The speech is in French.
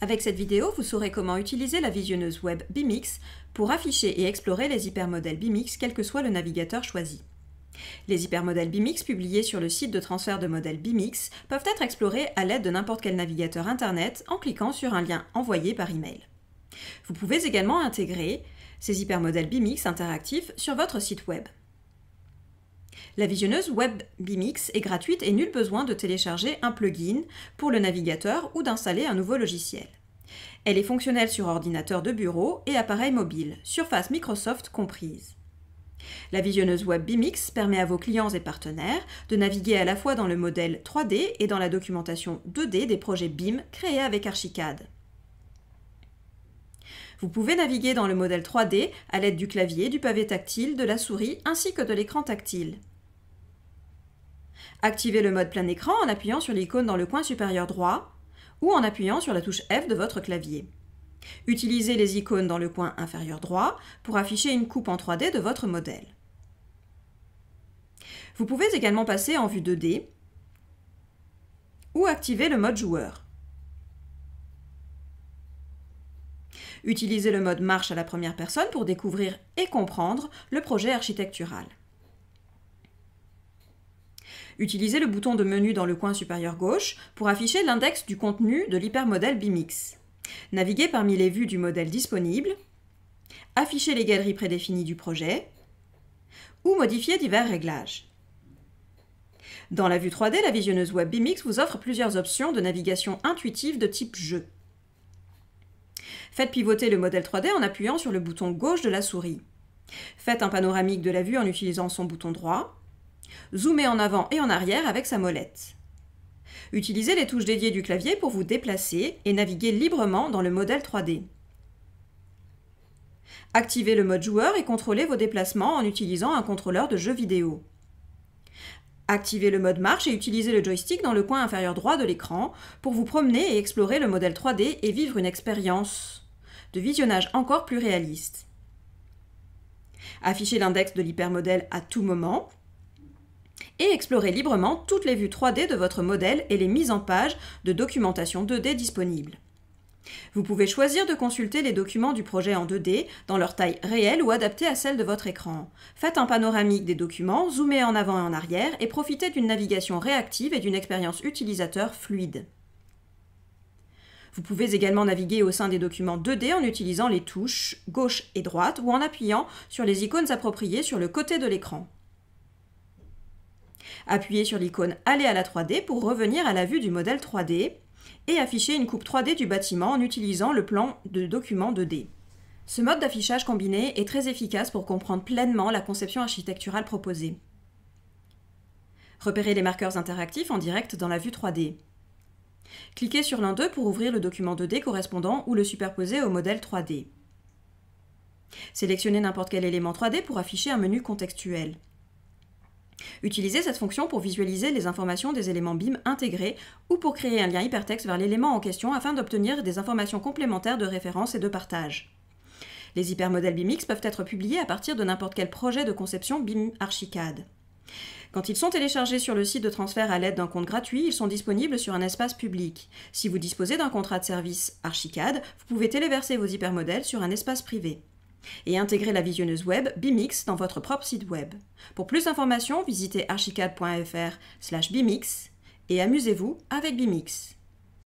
Avec cette vidéo, vous saurez comment utiliser la visionneuse web Bimix pour afficher et explorer les hypermodèles Bimix quel que soit le navigateur choisi. Les hypermodèles Bimix publiés sur le site de transfert de modèles Bimix peuvent être explorés à l'aide de n'importe quel navigateur Internet en cliquant sur un lien envoyé par email. Vous pouvez également intégrer ces hypermodèles Bimix interactifs sur votre site web. La visionneuse Web BIMx est gratuite et nul besoin de télécharger un plugin pour le navigateur ou d'installer un nouveau logiciel. Elle est fonctionnelle sur ordinateur de bureau et appareil mobile, surface Microsoft comprise. La visionneuse Web BIMx permet à vos clients et partenaires de naviguer à la fois dans le modèle 3D et dans la documentation 2D des projets BIM créés avec Archicad. Vous pouvez naviguer dans le modèle 3D à l'aide du clavier, du pavé tactile, de la souris ainsi que de l'écran tactile. Activez le mode plein écran en appuyant sur l'icône dans le coin supérieur droit ou en appuyant sur la touche F de votre clavier. Utilisez les icônes dans le coin inférieur droit pour afficher une coupe en 3D de votre modèle. Vous pouvez également passer en vue 2D ou activer le mode joueur. Utilisez le mode marche à la première personne pour découvrir et comprendre le projet architectural utilisez le bouton de menu dans le coin supérieur gauche pour afficher l'index du contenu de l'hypermodèle Bimix. Naviguez parmi les vues du modèle disponible, affichez les galeries prédéfinies du projet ou modifiez divers réglages. Dans la vue 3D, la visionneuse web Bimix vous offre plusieurs options de navigation intuitive de type jeu. Faites pivoter le modèle 3D en appuyant sur le bouton gauche de la souris. Faites un panoramique de la vue en utilisant son bouton droit. Zoomer en avant et en arrière avec sa molette. Utilisez les touches dédiées du clavier pour vous déplacer et naviguer librement dans le modèle 3D. Activez le mode joueur et contrôlez vos déplacements en utilisant un contrôleur de jeu vidéo. Activez le mode marche et utilisez le joystick dans le coin inférieur droit de l'écran pour vous promener et explorer le modèle 3D et vivre une expérience de visionnage encore plus réaliste. Affichez l'index de l'hypermodèle à tout moment et explorez librement toutes les vues 3D de votre modèle et les mises en page de documentation 2D disponibles. Vous pouvez choisir de consulter les documents du projet en 2D dans leur taille réelle ou adaptée à celle de votre écran. Faites un panoramique des documents, zoomez en avant et en arrière et profitez d'une navigation réactive et d'une expérience utilisateur fluide. Vous pouvez également naviguer au sein des documents 2D en utilisant les touches gauche et droite ou en appuyant sur les icônes appropriées sur le côté de l'écran. Appuyez sur l'icône Aller à la 3D pour revenir à la vue du modèle 3D et afficher une coupe 3D du bâtiment en utilisant le plan de document 2D. Ce mode d'affichage combiné est très efficace pour comprendre pleinement la conception architecturale proposée. Repérez les marqueurs interactifs en direct dans la vue 3D. Cliquez sur l'un d'eux pour ouvrir le document 2D correspondant ou le superposer au modèle 3D. Sélectionnez n'importe quel élément 3D pour afficher un menu contextuel. Utilisez cette fonction pour visualiser les informations des éléments BIM intégrés ou pour créer un lien hypertexte vers l'élément en question afin d'obtenir des informations complémentaires de référence et de partage. Les hypermodèles BIMX peuvent être publiés à partir de n'importe quel projet de conception BIM Archicad. Quand ils sont téléchargés sur le site de transfert à l'aide d'un compte gratuit, ils sont disponibles sur un espace public. Si vous disposez d'un contrat de service Archicad, vous pouvez téléverser vos hypermodèles sur un espace privé et intégrer la visionneuse web Bimix dans votre propre site web. Pour plus d'informations, visitez archicad.fr/bimix et amusez-vous avec Bimix.